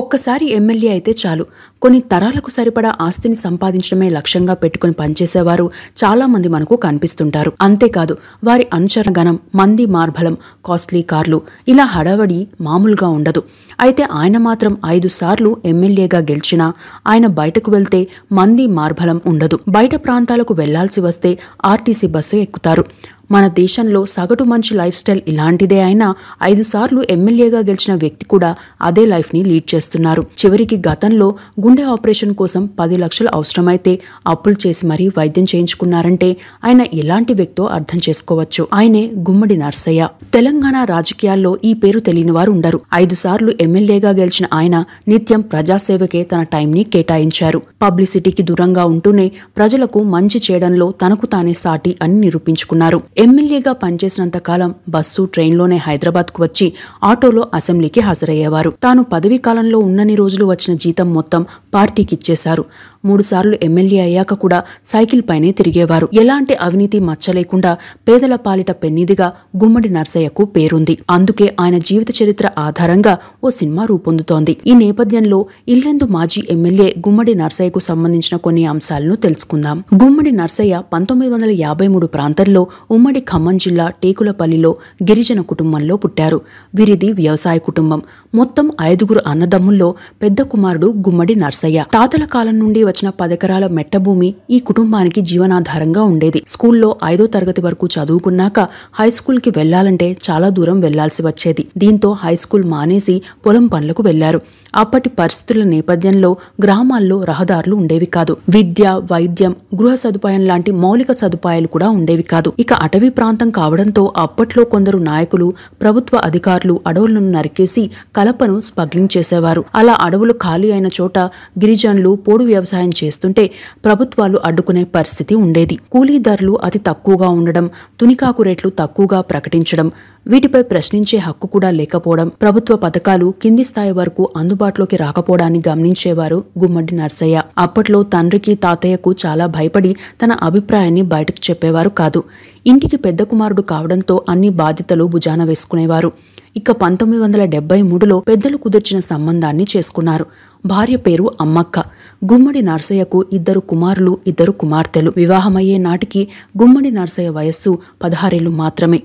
ఒక్కసారి ఎమ్మెల్యే అయితే చాలు కొన్ని తరాలకు సరిపడా ఆస్తిని సంపాదించడమే లక్ష్యంగా పెట్టుకుని పనిచేసేవారు చాలామంది మనకు కనిపిస్తుంటారు అంతేకాదు వారి అనుచరగణం మంది మార్బలం కాస్ట్లీ కార్లు ఇలా హడావడి మామూలుగా ఉండదు అయితే ఆయన మాత్రం ఐదు సార్లు ఎమ్మెల్యేగా గెలిచినా ఆయన బయటకు వెళ్తే మంది మార్బలం ఉండదు బయట ప్రాంతాలకు వెళ్లాల్సి వస్తే ఆర్టీసీ బస్సు ఎక్కుతారు మన దేశంలో సగటు మనిషి లైఫ్ స్టైల్ ఇలాంటిదే అయినా ఐదు సార్లు ఎమ్మెల్యేగా గెలిచిన వ్యక్తి కూడా అదే లైఫ్ని లీడ్ చేస్తున్నారు చివరికి గతంలో గుండె ఆపరేషన్ కోసం పది లక్షలు అవసరమైతే అప్పులు చేసి మరీ వైద్యం చేయించుకున్నారంటే ఆయన ఎలాంటి వ్యక్తో అర్థం చేసుకోవచ్చు ఆయనే గుమ్మడి నర్సయ్య తెలంగాణ రాజకీయాల్లో ఈ పేరు తెలియని వారు ఉండరు ఐదు సార్లు ఎమ్మెల్యేగా గెలిచిన ఆయన నిత్యం ప్రజాసేవకే తన టైంని కేటాయించారు పబ్లిసిటీకి దూరంగా ఉంటూనే ప్రజలకు మంచి చేయడంలో తనకు తానే సాటి అని నిరూపించుకున్నారు ఎమ్మెల్యేగా పనిచేసినంత కాలం బస్సు ట్రైన్లోనే హైదరాబాద్కు వచ్చి ఆటోలో అసెంబ్లీకి హాజరయ్యేవారు తాను పదవీ కాలంలో ఉన్నన్ని రోజులు వచ్చిన జీతం మొత్తం పార్టీకిచ్చేశారు మూడుసార్లు ఎమ్మెల్యే అయ్యాక కూడా సైకిల్ పైనే తిరిగేవారు ఎలాంటి అవినీతి మచ్చలేకుండా పేదల పాలిట పెన్నిదిగా గుమ్మడి నర్సయ్యకు పేరుంది అందుకే ఆయన జీవిత చరిత్ర ఆధారంగా ఓ సినిమా రూపొందుతోంది ఈ నేపథ్యంలో ఇల్లెందు మాజీ ఎమ్మెల్యే గుమ్మడి నర్సయ్యకు సంబంధించిన కొన్ని అంశాలను తెలుసుకుందాం గుమ్మడి నర్సయ్య పంతొమ్మిది వందల యాభై మూడు ప్రాంతంలో ఉమ్మడి ఖమ్మం జిల్లా టేకులపల్లిలో గిరిజన కుటుంబంలో పుట్టారు వీరిది వ్యవసాయ కుటుంబం మొత్తం ఐదుగురు అన్నదమ్ముల్లో పెద్ద కుమారుడు గుమ్మడి నర్సయ్య తాతల కాలం నుండి వచ్చిన పదెకరాల మెట్టభూమి ఈ కుటుంబానికి జీవనాధారంగా ఉండేది స్కూల్లో ఐదో తరగతి వరకు చదువుకున్నాక హై స్కూల్ కి వెళ్లాలంటే చాలా దూరం వెళ్లాల్సి వచ్చేది దీంతో హై స్కూల్ మానేసి పొలం పనులకు వెళ్లారు అప్పటి పరిస్థితుల నేపథ్యంలో గ్రామాల్లో రహదారులు ఉండేవి కాదు విద్య వైద్యం గృహ సదుపాయం లాంటి మౌలిక సదుపాయాలు కూడా ఉండేవి కాదు ఇక అటవీ ప్రాంతం కావడంతో అప్పట్లో కొందరు నాయకులు ప్రభుత్వ అధికారులు అడవులను నరికేసి కలపను స్మగ్లింగ్ చేసేవారు అలా అడవులు ఖాళీ అయిన చోట గిరిజనులు పోడు వ్యవసాయం చేస్తుంటే ప్రభుత్వాలు అడ్డుకునే పరిస్థితి ఉండేది ధరలు అతి తక్కువగా ఉండడం తునికాకు రేట్లు తక్కువగా ప్రకటించడం వీటిపై ప్రశ్నించే హక్కు కూడా లేకపోవడం ప్రభుత్వ పథకాలు కింది స్థాయి వరకు అందుబాటులోకి రాకపోవడాన్ని గమనించేవారు గుమ్మడి నర్సయ్య అప్పట్లో తండ్రికి తాతయ్యకు చాలా భయపడి తన అభిప్రాయాన్ని బయటకు చెప్పేవారు కాదు ఇంటికి పెద్ద కుమారుడు కావడంతో అన్ని బాధ్యతలు భుజాన వేసుకునేవారు ఇక పంతొమ్మిది వందల డెబ్బై మూడులో పెద్దలు కుదిర్చిన సంబంధాన్ని చేసుకున్నారు భార్య పేరు అమ్మక్క గుమ్మడి నర్సయ్యకు ఇద్దరు కుమారులు ఇద్దరు కుమార్తెలు వివాహమయ్యే నాటికి గుమ్మడి నర్సయ్య వయస్సు పదహారేళ్లు మాత్రమే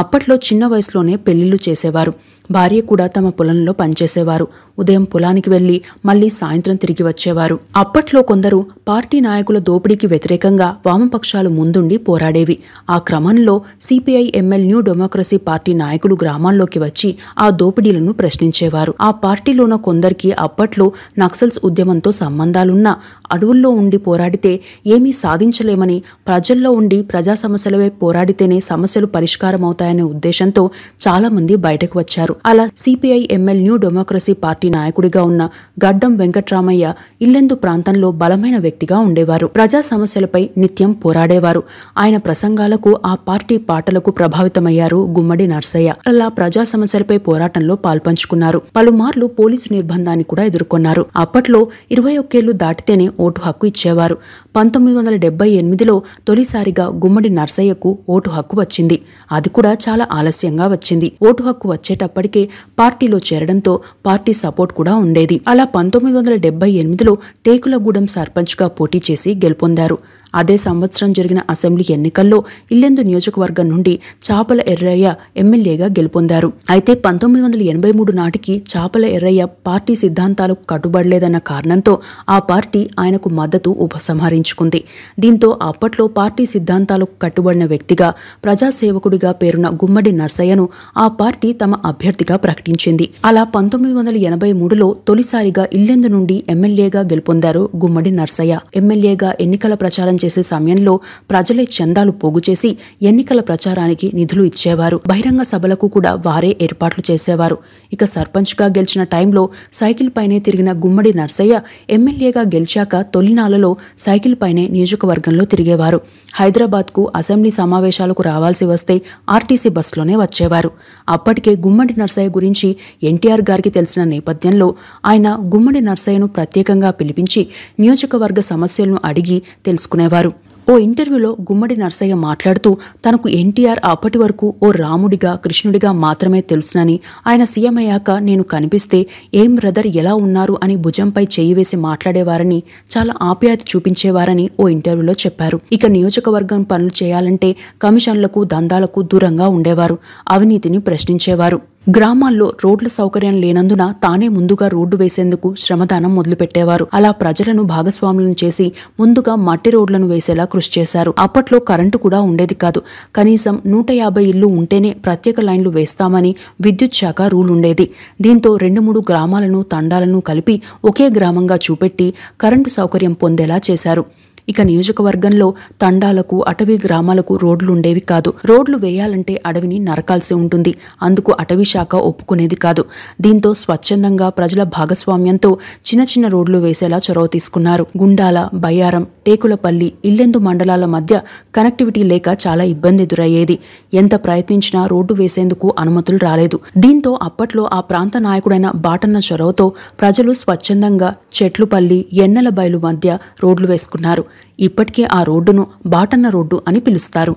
అప్పట్లో చిన్న వయసులోనే పెళ్లిళ్లు చేసేవారు భార్య కూడా తమ పొలంలో పనిచేసేవారు ఉదయం పొలానికి వెళ్లి మళ్లీ సాయంత్రం తిరిగి వచ్చేవారు అప్పట్లో కొందరు పార్టీ నాయకుల దోపిడీకి వ్యతిరేకంగా వామపక్షాలు ముందుండి పోరాడేవి ఆ క్రమంలో CPI ML new democracy party నాయకులు గ్రామాల్లోకి వచ్చి ఆ దోపిడీలను ప్రశ్నించేవారు ఆ పార్టీలోన కొందరికి అప్పట్లో నక్సల్స్ ఉద్యమంతో సంబంధాలున్నా అడవుల్లో ఉండి పోరాడితే ఏమీ సాధించలేమని ప్రజల్లో ఉండి ప్రజా సమస్యలవే పోరాడితేనే సమస్యలు పరిష్కారమవుతాయనే ఉద్దేశంతో చాలామంది బయటకు వచ్చారు అలా CPI ML new democracy party నాయకుడిగా ఉన్న గడ్డం వెంకట్రామయ్య ఇల్లెందు ప్రాంతంలో బలమైన వ్యక్తిగా ఉండేవారు ప్రజా సమస్యలపై నిత్యం పోరాడేవారు ఆయన ప్రసంగాలకు ఆ పార్టీ పాటలకు ప్రభావితమయ్యారు గుమ్మడి నర్సయ్య అలా ప్రజా సమస్యలపై పోరాటంలో పాల్పంచుకున్నారు పలుమార్లు పోలీసు నిర్బంధాన్ని కూడా ఎదుర్కొన్నారు అప్పట్లో ఇరవై ఒక్కేళ్లు దాటితేనే ఓటు హక్కు ఇచ్చేవారు పంతొమ్మిది వందల డెబ్బై ఎనిమిదిలో తొలిసారిగా గుమ్మడి నర్సయ్యకు ఓటు హక్కు వచ్చింది అది కూడా చాలా ఆలస్యంగా వచ్చింది ఓటు హక్కు వచ్చేటప్పటి ఇప్పటికే పార్టీలో చేరడంతో పార్టీ సపోర్ట్ కూడా ఉండేది అలా పంతొమ్మిది వందల డెబ్బై ఎనిమిదిలో టేకులగూడెం సర్పంచ్గా పోటీ చేసి గెలుపొందారు అదే సంవత్సరం జరిగిన అసెంబ్లీ ఎన్నికల్లో ఇల్లెందు నియోజకవర్గం నుండి చాపల ఎర్రయ్య ఎమ్మెల్యేగా గెలుపొందారు అయితే పంతొమ్మిది వందల ఎనభై మూడు నాటికి చాపల ఎర్రయ్య పార్టీ సిద్ధాంతాలకు కట్టుబడలేదన్న కారణంతో ఆ పార్టీ ఆయనకు మద్దతు ఉపసంహరించుకుంది దీంతో అప్పట్లో పార్టీ సిద్ధాంతాలకు కట్టుబడిన వ్యక్తిగా ప్రజాసేవకుడిగా పేరున గుమ్మడి నర్సయ్యను ఆ పార్టీ తమ అభ్యర్థిగా ప్రకటించింది అలా పంతొమ్మిది వందల ఎనభై మూడులో తొలిసారిగా ఇల్లెందు నుండి ఎమ్మెల్యేగా గెలుపొందారు గుమ్మడి నర్సయ్య ఎమ్మెల్యేగా ఎన్నికల ప్రచారం చేసే సమయంలో ప్రజలే చందాలు పోగు చేసి ఎన్నికల ప్రచారానికి నిధులు ఇచ్చేవారు బహిరంగ సభలకు కూడా వారే ఏర్పాట్లు చేసేవారు ఇక సర్పంచ్గా గెలిచిన టైంలో సైకిల్ పైనే తిరిగిన గుమ్మడి నర్సయ్య ఎమ్మెల్యేగా గెలిచాక తొలినాలలో సైకిల్ పైనే నియోజకవర్గంలో తిరిగేవారు హైదరాబాద్కు అసెంబ్లీ సమావేశాలకు రావాల్సి వస్తే ఆర్టీసీ బస్సులోనే వచ్చేవారు అప్పటికే గుమ్మడి నర్సయ్య గురించి ఎన్టీఆర్ గారికి తెలిసిన నేపథ్యంలో ఆయన గుమ్మడి నర్సయ్యను ప్రత్యేకంగా పిలిపించి నియోజకవర్గ సమస్యలను అడిగి తెలుసుకునేవారు ఓ ఇంటర్వ్యూలో గుమ్మడి నర్సయ్య మాట్లాడుతూ తనకు ఎన్టీఆర్ అప్పటి వరకు ఓ రాముడిగా కృష్ణుడిగా మాత్రమే తెలుసునని ఆయన సీఎం అయ్యాక నేను కనిపిస్తే ఏం బ్రదర్ ఎలా ఉన్నారు అని భుజంపై చేయి వేసి మాట్లాడేవారని చాలా ఆప్యాయత చూపించేవారని ఓ ఇంటర్వ్యూలో చెప్పారు ఇక నియోజకవర్గం పనులు చేయాలంటే కమిషన్లకు దందాలకు దూరంగా ఉండేవారు అవినీతిని ప్రశ్నించేవారు గ్రామాల్లో రోడ్ల సౌకర్యం లేనందున తానే ముందుగా రోడ్డు వేసేందుకు శ్రమదానం మొదలుపెట్టేవారు అలా ప్రజలను భాగస్వాములను చేసి ముందుగా మట్టి రోడ్లను వేసేలా కృషి చేశారు అప్పట్లో కరెంటు కూడా ఉండేది కాదు కనీసం నూట యాభై ఇళ్లు ఉంటేనే ప్రత్యేక లైన్లు వేస్తామని విద్యుత్ శాఖ రూల్ ఉండేది దీంతో రెండు మూడు గ్రామాలను తండాలను కలిపి ఒకే గ్రామంగా చూపెట్టి కరెంటు సౌకర్యం పొందేలా చేశారు ఇక నియోజకవర్గంలో తండాలకు అటవీ గ్రామాలకు రోడ్లుండేవి కాదు రోడ్లు వేయాలంటే అడవిని నరకాల్సి ఉంటుంది అందుకు అటవీ శాఖ ఒప్పుకునేది కాదు దీంతో స్వచ్ఛందంగా ప్రజల భాగస్వామ్యంతో చిన్న చిన్న రోడ్లు వేసేలా చొరవ తీసుకున్నారు గుండాల బయ్యారం టేకులపల్లి ఇల్లెందు మండలాల మధ్య కనెక్టివిటీ లేక చాలా ఇబ్బంది ఎదురయ్యేది ఎంత ప్రయత్నించినా రోడ్డు వేసేందుకు అనుమతులు రాలేదు దీంతో అప్పట్లో ఆ ప్రాంత నాయకుడైన బాటన్న చొరవతో ప్రజలు స్వచ్ఛందంగా చెట్లుపల్లి ఎన్నెల బయలు మధ్య రోడ్లు వేసుకున్నారు ఇప్పటికే ఆ రోడ్డును బాటన్న రోడ్డు అని పిలుస్తారు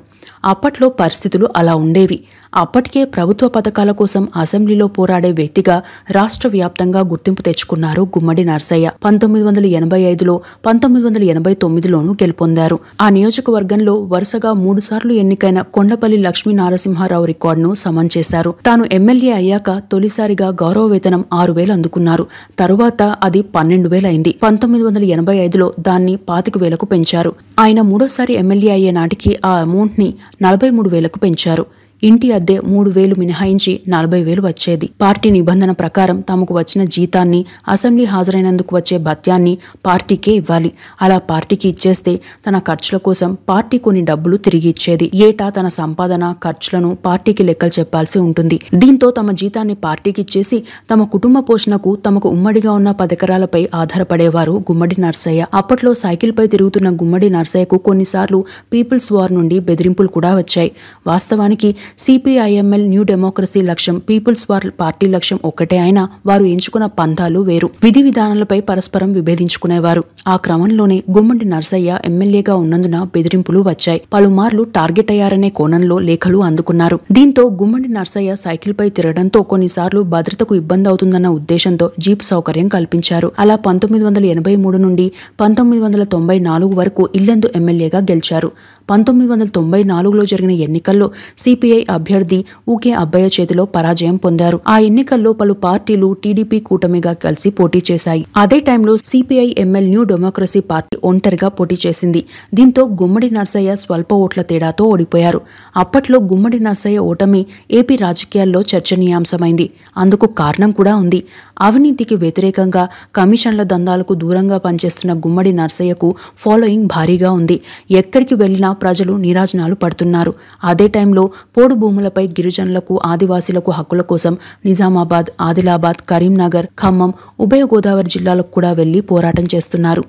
అప్పట్లో పరిస్థితులు అలా ఉండేవి అప్పటికే ప్రభుత్వ పథకాల కోసం అసెంబ్లీలో పోరాడే వ్యక్తిగా రాష్ట్ర వ్యాప్తంగా గుర్తింపు తెచ్చుకున్నారు గుమ్మడి నర్సయ్య పంతొమ్మిది వందల ఎనభై ఐదులో పంతొమ్మిది వందల ఎనభై తొమ్మిదిలోనూ గెలుపొందారు ఆ నియోజకవర్గంలో వరుసగా మూడుసార్లు ఎన్నికైన కొండపల్లి లక్ష్మీ నారసింహారావు రికార్డును సమన్ చేశారు తాను ఎమ్మెల్యే అయ్యాక తొలిసారిగా గౌరవ వేతనం ఆరు వేలు అందుకున్నారు తరువాత అది పన్నెండు వేలైంది పంతొమ్మిది వందల ఎనభై ఐదులో దాన్ని పాతిక వేలకు పెంచారు ఆయన మూడోసారి ఎమ్మెల్యే అయ్యే నాటికి ఆ అమౌంట్ని నలభై మూడు వేలకు పెంచారు ఇంటి అద్దె మూడు వేలు మినహాయించి నలభై వేలు వచ్చేది పార్టీ నిబంధన ప్రకారం తమకు వచ్చిన జీతాన్ని అసెంబ్లీ హాజరైనందుకు వచ్చే భత్యాన్ని పార్టీకే ఇవ్వాలి అలా పార్టీకి ఇచ్చేస్తే తన ఖర్చుల కోసం పార్టీ కొన్ని డబ్బులు తిరిగి ఇచ్చేది ఏటా తన సంపాదన ఖర్చులను పార్టీకి లెక్కలు చెప్పాల్సి ఉంటుంది దీంతో తమ జీతాన్ని పార్టీకి ఇచ్చేసి తమ కుటుంబ పోషణకు తమకు ఉమ్మడిగా ఉన్న పదకరాలపై ఆధారపడేవారు గుమ్మడి నర్సయ్య అప్పట్లో సైకిల్పై తిరుగుతున్న గుమ్మడి నర్సయ్యకు కొన్నిసార్లు పీపుల్స్ వార్ నుండి బెదిరింపులు కూడా వచ్చాయి వాస్తవానికి సిపిఐఎంఎల్ న్యూ డెమోక్రసీ లక్ష్యం పీపుల్స్ వార్ పార్టీ లక్ష్యం ఒక్కటే అయినా వారు ఎంచుకున్న పంథాలు వేరు విధి విధానాలపై పరస్పరం విభేదించుకునేవారు ఆ క్రమంలోనే గుమ్మండి నర్సయ్య ఎమ్మెల్యేగా ఉన్నందున బెదిరింపులు వచ్చాయి పలుమార్లు టార్గెట్ అయ్యారనే కోణంలో లేఖలు అందుకున్నారు దీంతో గుమ్మండి నర్సయ్య సైకిల్పై తిరగడంతో కొన్నిసార్లు భద్రతకు ఇబ్బంది అవుతుందన్న ఉద్దేశంతో జీప్ సౌకర్యం కల్పించారు అలా పంతొమ్మిది వందల ఎనభై మూడు నుండి పంతొమ్మిది వందల తొంభై నాలుగు వరకు ఇల్లందు ఎమ్మెల్యేగా గెలిచారు పంతొమ్మిది వందల తొంభై నాలుగులో జరిగిన ఎన్నికల్లో సిపిఐ అభ్యర్థి ఊకే అబ్బయ్య చేతిలో పరాజయం పొందారు ఆ ఎన్నికల్లో పలు పార్టీలు టీడీపీ కూటమిగా కలిసి పోటీ చేశాయి అదే టైంలో CPI ML new democracy party ఒంటరిగా పోటీ చేసింది దీంతో గుమ్మడి నర్సయ్య స్వల్ప ఓట్ల తేడాతో ఓడిపోయారు అప్పట్లో గుమ్మడి నర్సయ్య ఓటమి ఏపీ రాజకీయాల్లో చర్చనీయాంశమైంది అందుకు కారణం కూడా ఉంది అవినీతికి వ్యతిరేకంగా కమిషన్ల దందాలకు దూరంగా పనిచేస్తున్న గుమ్మడి నర్సయ్యకు ఫాలోయింగ్ భారీగా ఉంది ఎక్కడికి వెళ్లినా ప్రజలు నీరాజనాలు పడుతున్నారు అదే టైంలో పోడు భూములపై గిరిజనులకు ఆదివాసీలకు హక్కుల కోసం నిజామాబాద్ ఆదిలాబాద్ కరీంనగర్ ఖమ్మం ఉభయ గోదావరి జిల్లాలకు కూడా వెళ్లి పోరాటం చేస్తున్నారు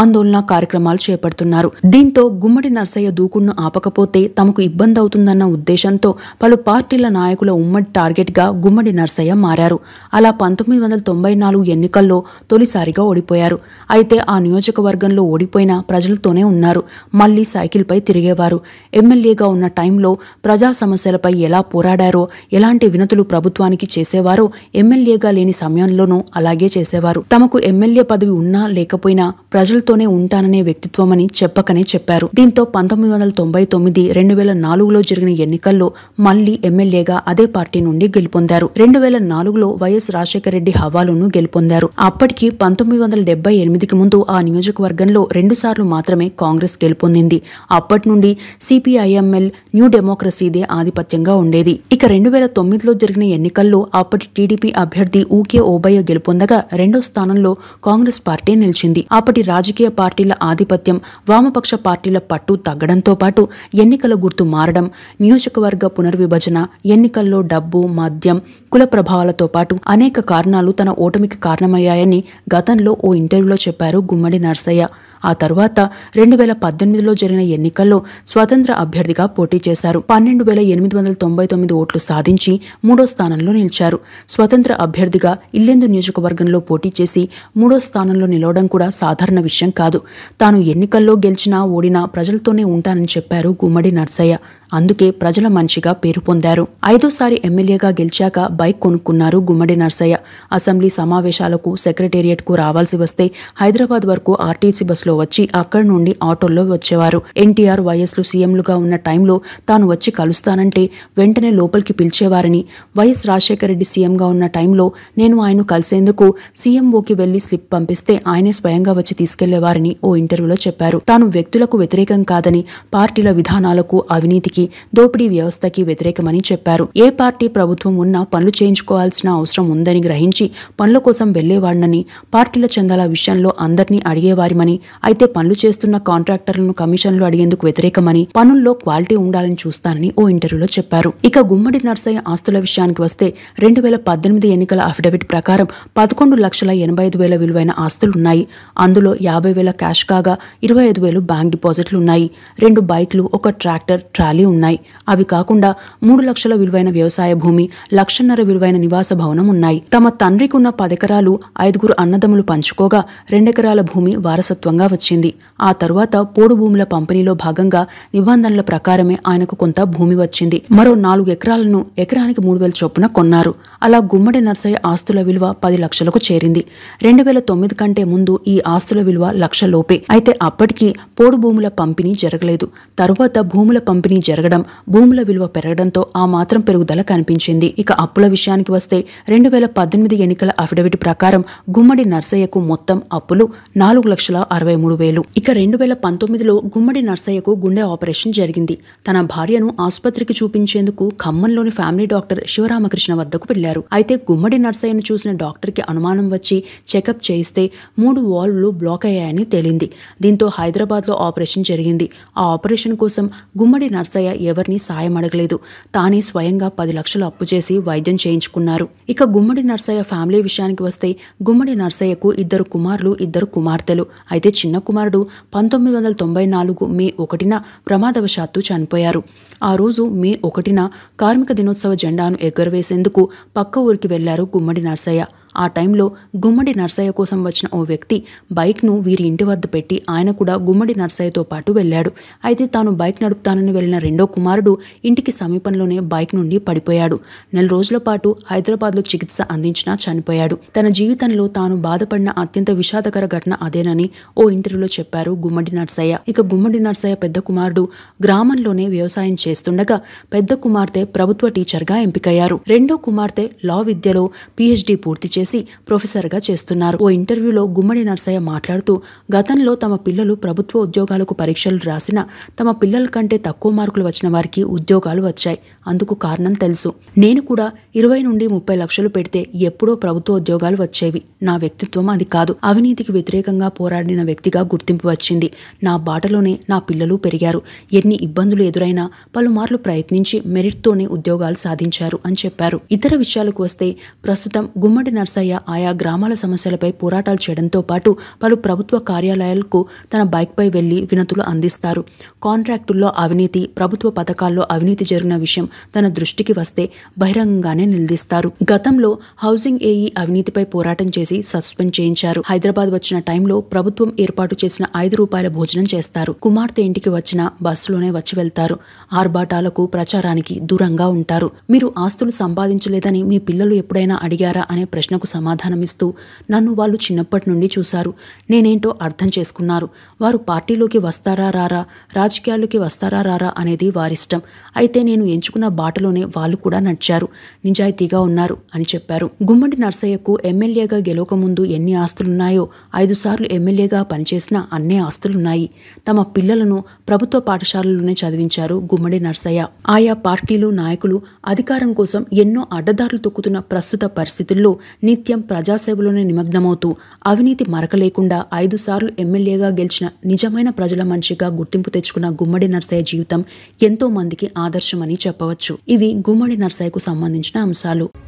ఆందోళన కార్యక్రమాలు చేపడుతున్నారు దీంతో గుమ్మడి నర్సయ్య దూకుడును ఆపకపోతే తమకు ఇబ్బంది అవుతుందన్న ఉద్దేశంతో పలు పార్టీల నాయకుల ఉమ్మడి టార్గెట్ గా గుమ్మడి నర్సయ్య మారారు అలా పంతొమ్మిది వందల తొంభై నాలుగు ఎన్నికల్లో తొలిసారిగా ఓడిపోయారు అయితే ఆ నియోజకవర్గంలో ఓడిపోయిన ప్రజలతోనే ఉన్నారు మళ్లీ సైకిల్పై తిరిగేవారు ఎమ్మెల్యేగా ఉన్న టైంలో ప్రజా సమస్యలపై ఎలా పోరాడారో ఎలాంటి వినతులు ప్రభుత్వానికి చేసేవారో ఎమ్మెల్యేగా లేని సమయంలోనూ అలాగే చేసేవారు తమకు ఎమ్మెల్యే పదవి ఉన్నా లేకపోయినా ప్రజలతోనే ఉంటాననే వ్యక్తిత్వమని చెప్పకనే చెప్పారు దీంతో పంతొమ్మిది వందల తొంభై తొమ్మిది రెండు వేల నాలుగులో జరిగిన ఎన్నికల్లో మళ్లీ ఎమ్మెల్యేగా అదే పార్టీ నుండి గెలుపొందారు రెండు వేల నాలుగులో వైఎస్ రాజశేఖర రెడ్డి హవాలును గెలుపొందారు అప్పటికి పంతొమ్మిది వందల డెబ్బై ఎనిమిదికి ముందు ఆ నియోజకవర్గంలో రెండుసార్లు మాత్రమే కాంగ్రెస్ గెలుపొందింది అప్పటి నుండి సిపిఐఎంఎల్ న్యూ డెమోక్రసీదే ఆధిపత్యంగా ఉండేది ఇక రెండు వేల తొమ్మిదిలో జరిగిన ఎన్నికల్లో అప్పటి టీడీపీ అభ్యర్థి ఊకే ఓబయ్య గెలుపొందగా రెండో స్థానంలో కాంగ్రెస్ పార్టీ నిలిచింది అప్పటి రాజకీయ పార్టీల ఆధిపత్యం వామపక్ష పార్టీల పట్టు తగ్గడంతో పాటు ఎన్నికల గుర్తు మారడం నియోజకవర్గ పునర్విభజన ఎన్నికల్లో డబ్బు మద్యం కుల ప్రభావాలతో పాటు అనేక కారణాలు తన ఓటమికి కారణమయ్యాయని గతంలో ఓ ఇంటర్వ్యూలో చెప్పారు గుమ్మడి నర్సయ్య ఆ తరువాత రెండు వేల పద్దెనిమిదిలో జరిగిన ఎన్నికల్లో స్వతంత్ర అభ్యర్థిగా పోటీ చేశారు పన్నెండు వేల ఎనిమిది వందల తొంభై తొమ్మిది ఓట్లు సాధించి మూడో స్థానంలో నిలిచారు స్వతంత్ర అభ్యర్థిగా ఇల్లెందు నియోజకవర్గంలో పోటీ చేసి మూడో స్థానంలో నిలవడం కూడా సాధారణ విషయం కాదు తాను ఎన్నికల్లో గెలిచినా ఓడినా ప్రజలతోనే ఉంటానని చెప్పారు గుమ్మడి నర్సయ్య అందుకే ప్రజల మంచిగా పేరు పొందారు ఐదోసారి ఎమ్మెల్యేగా గెలిచాక బైక్ కొనుక్కున్నారు గుమ్మడి నర్సయ్య అసెంబ్లీ సమావేశాలకు సెక్రటేరియట్కు రావాల్సి వస్తే హైదరాబాద్ వరకు ఆర్టీసీ బస్సులో వచ్చి అక్కడి నుండి ఆటోల్లో వచ్చేవారు ఎన్టీఆర్ వైఎస్లు సీఎంలుగా ఉన్న టైంలో తాను వచ్చి కలుస్తానంటే వెంటనే లోపలికి పిలిచేవారని వైఎస్ రాజశేఖర రెడ్డి సీఎంగా ఉన్న టైంలో నేను ఆయన కలిసేందుకు సీఎంఓకి వెళ్లి స్లిప్ పంపిస్తే ఆయనే స్వయంగా వచ్చి తీసుకెళ్లేవారని ఓ ఇంటర్వ్యూలో చెప్పారు తాను వ్యక్తులకు వ్యతిరేకం కాదని పార్టీల విధానాలకు అవినీతికి దోపిడీ వ్యవస్థకి వ్యతిరేకమని చెప్పారు ఏ పార్టీ ప్రభుత్వం ఉన్నా పనులు చేయించుకోవాల్సిన అవసరం ఉందని గ్రహించి పనుల కోసం వెళ్లేవాడినని పార్టీల చందాల విషయంలో అందరినీ అడిగేవారిమని అయితే పనులు చేస్తున్న కాంట్రాక్టర్లను కమిషన్లు అడిగేందుకు వ్యతిరేకమని పనుల్లో క్వాలిటీ ఉండాలని చూస్తానని ఓ ఇంటర్వ్యూలో చెప్పారు ఇక గుమ్మడి నర్సయ్య ఆస్తుల విషయానికి వస్తే రెండు వేల పద్దెనిమిది ఎన్నికల అఫిడవిట్ ప్రకారం పదకొండు లక్షల ఎనభై ఐదు వేల విలువైన ఆస్తులున్నాయి అందులో యాభై వేల క్యాష్ కాగా ఇరవై ఐదు వేలు బ్యాంక్ డిపాజిట్లు ఉన్నాయి రెండు బైక్లు ఒక ట్రాక్టర్ ట్రాలీ ఉన్నాయి అవి కాకుండా మూడు లక్షల విలువైన వ్యవసాయ భూమి లక్షన్నర విలువైన నివాస భవనం ఉన్నాయి తమ తండ్రికి ఉన్న పదెకరాలు ఐదుగురు అన్నదమ్ములు పంచుకోగా రెండెకరాల భూమి వారసత్వంగా వచ్చింది ఆ తరువాత పోడు భూముల పంపిణీలో భాగంగా నిబంధనల ప్రకారమే ఆయనకు కొంత భూమి వచ్చింది మరో నాలుగు ఎకరాలను ఎకరానికి మూడు వేల చొప్పున కొన్నారు అలా గుమ్మడి నర్సయ్య ఆస్తుల విలువ పది లక్షలకు చేరింది రెండు వేల తొమ్మిది కంటే ముందు ఈ ఆస్తుల విలువ లక్ష లోపే అయితే అప్పటికి పోడు భూముల పంపిణీ జరగలేదు తరువాత భూముల పంపిణీ జరగడం భూముల విలువ పెరగడంతో ఆ మాత్రం పెరుగుదల కనిపించింది ఇక అప్పుల విషయానికి వస్తే రెండు వేల పద్దెనిమిది ఎన్నికల అఫిడవిట్ ప్రకారం గుమ్మడి నర్సయ్యకు మొత్తం అప్పులు నాలుగు లక్షల అరవై మూడు వేలు ఇక రెండు వేల పంతొమ్మిదిలో గుమ్మడి నర్సయ్యకు గుండె ఆపరేషన్ జరిగింది తన భార్యను ఆసుపత్రికి చూపించేందుకు ఖమ్మంలోని ఫ్యామిలీ డాక్టర్ శివరామకృష్ణ వద్దకు వెళ్లారు అయితే గుమ్మడి నర్సయ్యను చూసిన కి అనుమానం వచ్చి చెకప్ చేయిస్తే మూడు వాల్వ్లు బ్లాక్ అయ్యాయని తేలింది దీంతో హైదరాబాద్ లో ఆపరేషన్ జరిగింది ఆ ఆపరేషన్ కోసం గుమ్మడి నర్సయ్య ఎవరిని సాయం అడగలేదు తానే స్వయంగా పది లక్షలు అప్పు చేసి వైద్యం చేయించుకున్నారు ఇక గుమ్మడి నర్సయ్య ఫ్యామిలీ విషయానికి వస్తే గుమ్మడి నర్సయ్యకు ఇద్దరు కుమారులు ఇద్దరు కుమార్తెలు అయితే చిన్న కుమారుడు పంతొమ్మిది వందల తొంభై నాలుగు మే ఒకటిన ప్రమాదవశాత్తు చనిపోయారు ఆ రోజు మే ఒకటిన కార్మిక దినోత్సవ జెండాను ఎగ్గరవేసేందుకు పక్క ఊరికి వెళ్లారు గుమ్మడి నర్సయ్య ఆ టైంలో గుమ్మడి నర్సయ్య కోసం వచ్చిన ఓ వ్యక్తి బైక్ను వీరి ఇంటి వద్ద పెట్టి ఆయన కూడా గుమ్మడి నర్సయ్యతో పాటు వెళ్ళాడు అయితే తాను బైక్ నడుపుతానని వెళ్ళిన రెండో కుమారుడు ఇంటికి సమీపంలోనే బైక్ నుండి పడిపోయాడు నెల రోజుల పాటు హైదరాబాద్లో చికిత్స అందించినా చనిపోయాడు తన జీవితంలో తాను బాధపడిన అత్యంత విషాదకర ఘటన అదేనని ఓ ఇంటర్వ్యూలో చెప్పారు గుమ్మడి నర్సయ్య ఇక గుమ్మడి నర్సయ్య పెద్ద కుమారుడు గ్రామంలోనే వ్యవసాయం చేస్తుండగా పెద్ద కుమార్తె ప్రభుత్వ టీచర్గా ఎంపికయ్యారు రెండో కుమార్తె లా విద్యలో పీహెచ్డీ పూర్తి చేసి చేసి ప్రొఫెసర్గా చేస్తున్నారు ఓ ఇంటర్వ్యూలో గుమ్మడి నర్సయ్య మాట్లాడుతూ గతంలో తమ పిల్లలు ప్రభుత్వ ఉద్యోగాలకు పరీక్షలు రాసిన తమ పిల్లల కంటే తక్కువ మార్కులు వచ్చిన వారికి ఉద్యోగాలు వచ్చాయి అందుకు కారణం తెలుసు నేను కూడా ఇరవై నుండి ముప్పై లక్షలు పెడితే ఎప్పుడో ప్రభుత్వ ఉద్యోగాలు వచ్చేవి నా వ్యక్తిత్వం అది కాదు అవినీతికి వ్యతిరేకంగా పోరాడిన వ్యక్తిగా గుర్తింపు వచ్చింది నా బాటలోనే నా పిల్లలు పెరిగారు ఎన్ని ఇబ్బందులు ఎదురైనా పలుమార్లు ప్రయత్నించి మెరిట్తోనే ఉద్యోగాలు సాధించారు అని చెప్పారు ఇతర విషయాలకు వస్తే ప్రస్తుతం గుమ్మడి నర్స ఎస్ఐ ఆయా గ్రామాల సమస్యలపై పోరాటాలు చేయడంతో పాటు పలు ప్రభుత్వ కార్యాలయాలకు తన బైక్పై వెళ్లి వినతులు అందిస్తారు కాంట్రాక్టుల్లో అవినీతి ప్రభుత్వ పథకాల్లో అవినీతి జరిగిన విషయం తన దృష్టికి వస్తే బహిరంగంగానే నిలదీస్తారు గతంలో హౌసింగ్ ఏఈ అవినీతిపై పోరాటం చేసి సస్పెండ్ చేయించారు హైదరాబాద్ వచ్చిన టైంలో ప్రభుత్వం ఏర్పాటు చేసిన ఐదు రూపాయల భోజనం చేస్తారు కుమార్తె ఇంటికి వచ్చిన బస్సులోనే వచ్చి వెళ్తారు ఆర్భాటాలకు ప్రచారానికి దూరంగా ఉంటారు మీరు ఆస్తులు సంపాదించలేదని మీ పిల్లలు ఎప్పుడైనా అడిగారా అనే ప్రశ్నకు ప్రశ్నలకు సమాధానమిస్తూ నన్ను వాళ్ళు చిన్నప్పటి నుండి చూశారు నేనేంటో అర్థం చేసుకున్నారు వారు పార్టీలోకి వస్తారా రారా రాజకీయాల్లోకి వస్తారా రారా అనేది వారిష్టం అయితే నేను ఎంచుకున్న బాటలోనే వాళ్ళు కూడా నడిచారు నిజాయితీగా ఉన్నారు అని చెప్పారు గుమ్మడి నర్సయ్యకు ఎమ్మెల్యేగా గెలవకముందు ఎన్ని ఆస్తులున్నాయో ఐదు సార్లు ఎమ్మెల్యేగా పనిచేసిన అన్నే ఆస్తులున్నాయి తమ పిల్లలను ప్రభుత్వ పాఠశాలలోనే చదివించారు గుమ్మడి నర్సయ్య ఆయా పార్టీలు నాయకులు అధికారం కోసం ఎన్నో అడ్డదారులు తొక్కుతున్న ప్రస్తుత పరిస్థితుల్లో నిత్యం ప్రజాసేవలోనే నిమగ్నమవుతూ అవినీతి మరకలేకుండా సార్లు ఎమ్మెల్యేగా గెలిచిన నిజమైన ప్రజల మనిషిగా గుర్తింపు తెచ్చుకున్న గుమ్మడి నర్సయ్య జీవితం ఎంతో మందికి ఆదర్శమని చెప్పవచ్చు ఇవి గుమ్మడి నర్సయ్యకు సంబంధించిన అంశాలు